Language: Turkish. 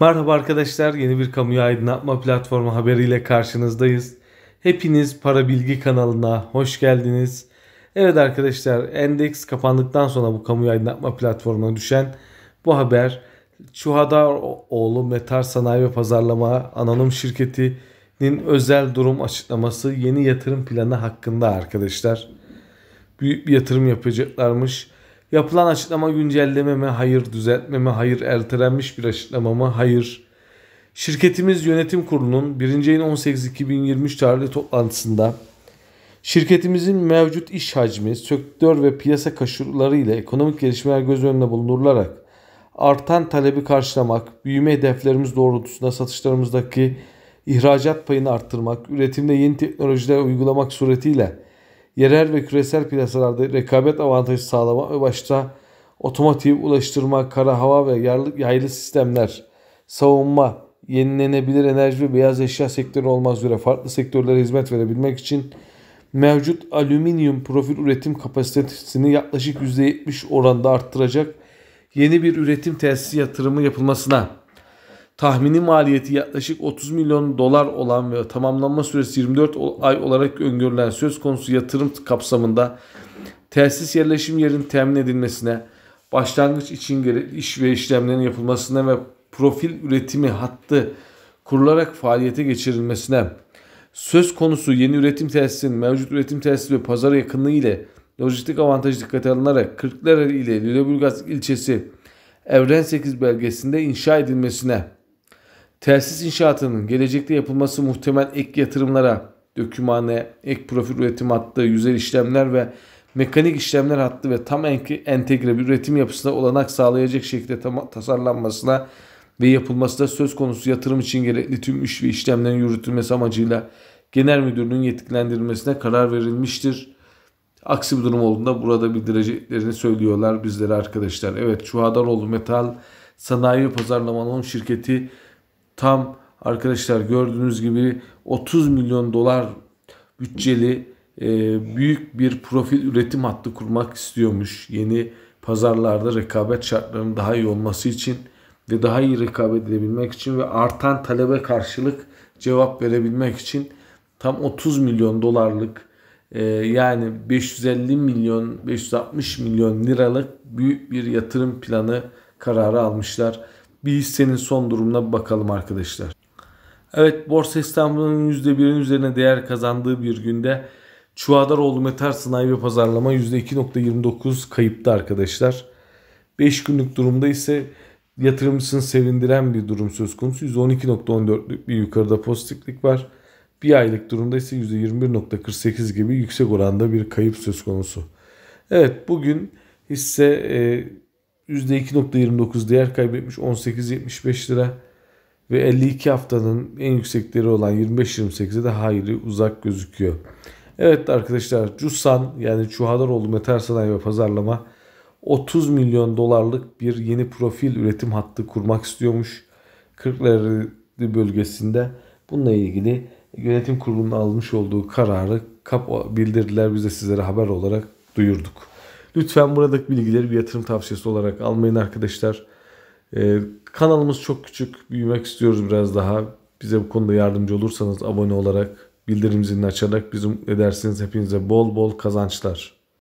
Merhaba arkadaşlar, yeni bir kamuya aydınlatma platformu haberiyle karşınızdayız. Hepiniz Para Bilgi kanalına hoş geldiniz. Evet arkadaşlar, endeks kapandıktan sonra bu kamuya aydınlatma platformuna düşen bu haber Çuhadaroğlu Metal Sanayi ve Pazarlama Anonim Şirketi'nin özel durum açıklaması yeni yatırım planı hakkında arkadaşlar. Büyük bir yatırım yapacaklarmış. Yapılan açıklama güncelleme mi? Hayır. Düzeltme mi? Hayır. Ertelenmiş bir açıklama mı? Hayır. Şirketimiz yönetim kurulunun 1. ayın 18-2023 tarihli toplantısında şirketimizin mevcut iş hacmi, sektör ve piyasa kaşırları ile ekonomik gelişmeler göz önüne bulundurularak artan talebi karşılamak, büyüme hedeflerimiz doğrultusunda satışlarımızdaki ihracat payını arttırmak, üretimde yeni teknolojiler uygulamak suretiyle yerel ve küresel piyasalarda rekabet avantajı sağlama ve başta otomotiv, ulaştırma, kara hava ve yaylı, yaylı sistemler, savunma, yenilenebilir enerji ve beyaz eşya sektörü olmaz üzere farklı sektörlere hizmet verebilmek için mevcut alüminyum profil üretim kapasitesini yaklaşık %70 oranda arttıracak yeni bir üretim tesisi yatırımı yapılmasına tahmini maliyeti yaklaşık 30 milyon dolar olan ve tamamlanma süresi 24 ay olarak öngörülen söz konusu yatırım kapsamında tesis yerleşim yerinin temin edilmesine, başlangıç için gerekli iş ve işlemlerin yapılmasına ve profil üretimi hattı kurularak faaliyete geçirilmesine, söz konusu yeni üretim tesisinin mevcut üretim tesisi ve pazar yakınlığı ile lojistik avantaj dikkate alınarak Kırklareli ile Lüleburgaz ilçesi Evren 8 bölgesinde inşa edilmesine, Tesis inşaatının gelecekte yapılması muhtemel ek yatırımlara, dökümane ek profil üretim hattı, yüzel işlemler ve mekanik işlemler hattı ve tam entegre bir üretim yapısına olanak sağlayacak şekilde tasarlanmasına ve yapılması da söz konusu yatırım için gerekli tüm iş ve işlemlerin yürütülmesi amacıyla genel müdürünün yetkilendirilmesine karar verilmiştir. Aksi bir durum olduğunda burada bildireceklerini söylüyorlar bizlere arkadaşlar. Evet Çuhadaroğlu Metal Sanayi Pazarlama Anonim Şirketi tam arkadaşlar gördüğünüz gibi 30 milyon dolar bütçeli e, büyük bir profil üretim hattı kurmak istiyormuş. Yeni pazarlarda rekabet şartlarının daha iyi olması için ve daha iyi rekabet edebilmek için ve artan talebe karşılık cevap verebilmek için tam 30 milyon dolarlık e, yani 550 milyon 560 milyon liralık büyük bir yatırım planı kararı almışlar. Bir hissenin son durumuna bakalım arkadaşlar. Evet Borsa İstanbul'un %1'in üzerine değer kazandığı bir günde Çuadaroğlu Metal Sanayi ve Pazarlama %2.29 kayıptı arkadaşlar. 5 günlük durumda ise yatırımcısını sevindiren bir durum söz konusu. %12.14'lük bir yukarıda pozitiflik var. Bir aylık durumda ise %21.48 gibi yüksek oranda bir kayıp söz konusu. Evet bugün hisse e, %2.29 değer kaybetmiş 18.75 lira ve 52 haftanın en yüksekleri olan 25.28'e de hayli uzak gözüküyor. Evet arkadaşlar CUSAN yani Çuhadaroğlu Metal Sanayi ve Pazarlama 30 milyon dolarlık bir yeni profil üretim hattı kurmak istiyormuş. Kırklareli bölgesinde bununla ilgili yönetim kurulunun almış olduğu kararı bildirdiler. Biz de sizlere haber olarak duyurduk. Lütfen buradaki bilgileri bir yatırım tavsiyesi olarak almayın arkadaşlar. Ee, kanalımız çok küçük. Büyümek istiyoruz biraz daha. Bize bu konuda yardımcı olursanız abone olarak, bildirim zilini açarak bizim edersiniz. Hepinize bol bol kazançlar.